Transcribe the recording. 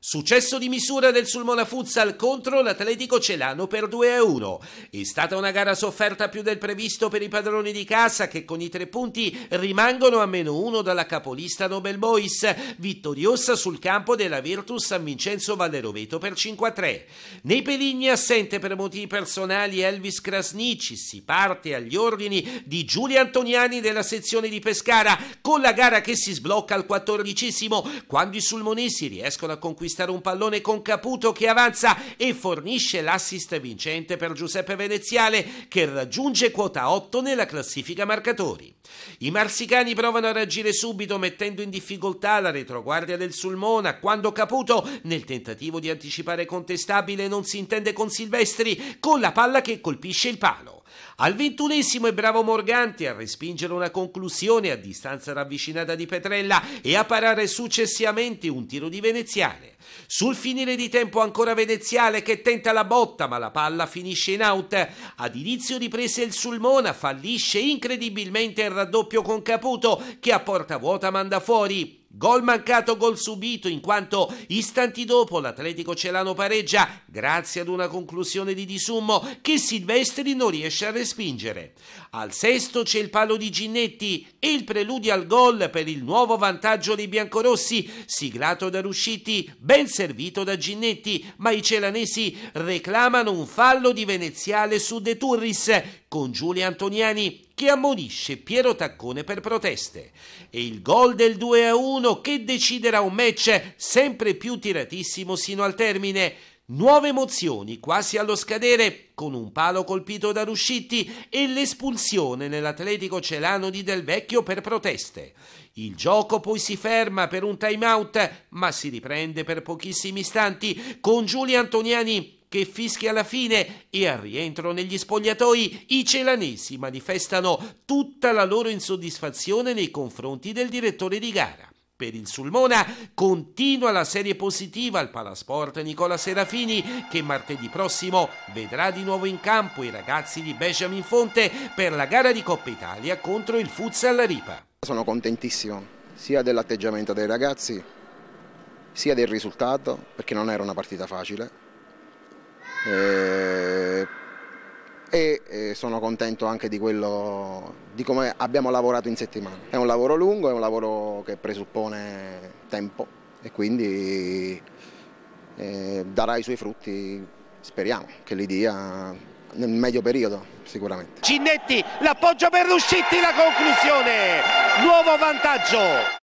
Successo di misura del Sulmona Futsal contro l'Atletico Celano per 2-1. È stata una gara sofferta più del previsto per i padroni di casa che con i tre punti rimangono a meno uno dalla capolista Nobel Boys, vittoriosa sul campo della Virtus San Vincenzo Valleroveto per 5-3. Nei peligni assente per motivi personali Elvis Krasnici si parte agli ordini di Giulia Antoniani della sezione di Pescara con la gara che si sblocca al 14 quando i sulmonesi riescono a conquistare acquistare un pallone con Caputo che avanza e fornisce l'assist vincente per Giuseppe Veneziale che raggiunge quota 8 nella classifica marcatori. I marsicani provano a reagire subito mettendo in difficoltà la retroguardia del Sulmona quando Caputo nel tentativo di anticipare contestabile non si intende con Silvestri con la palla che colpisce il palo. Al ventunesimo è bravo Morganti a respingere una conclusione a distanza ravvicinata di Petrella e a parare successivamente un tiro di Veneziane. Sul finire di tempo ancora Veneziale che tenta la botta ma la palla finisce in out. Ad inizio riprese il Sulmona fallisce incredibilmente il raddoppio con Caputo che a porta vuota manda fuori. Gol mancato, gol subito, in quanto istanti dopo l'Atletico Celano pareggia grazie ad una conclusione di Disummo che Silvestri non riesce a respingere. Al sesto c'è il palo di Ginnetti e il preludio al gol per il nuovo vantaggio dei biancorossi, siglato da Rusciti, ben servito da Ginnetti, ma i celanesi reclamano un fallo di Veneziale su De Turris con Giulia Antoniani che ammonisce Piero Taccone per proteste e il gol del 2-1 a che deciderà un match sempre più tiratissimo sino al termine. Nuove emozioni quasi allo scadere, con un palo colpito da Ruscitti e l'espulsione nell'Atletico Celano di Del Vecchio per proteste. Il gioco poi si ferma per un time out, ma si riprende per pochissimi istanti con Giulio Antoniani che fischia alla fine e al rientro negli spogliatoi i celanesi manifestano tutta la loro insoddisfazione nei confronti del direttore di gara. Per il Sulmona continua la serie positiva al Palasport Nicola Serafini che martedì prossimo vedrà di nuovo in campo i ragazzi di Benjamin Fonte per la gara di Coppa Italia contro il Futsal Ripa. Sono contentissimo sia dell'atteggiamento dei ragazzi sia del risultato perché non era una partita facile eh, e eh, sono contento anche di, quello, di come abbiamo lavorato in settimana. È un lavoro lungo, è un lavoro che presuppone tempo e quindi eh, darà i suoi frutti, speriamo che li dia nel medio periodo sicuramente. Cinnetti, l'appoggio per Ruscitti, la conclusione, nuovo vantaggio.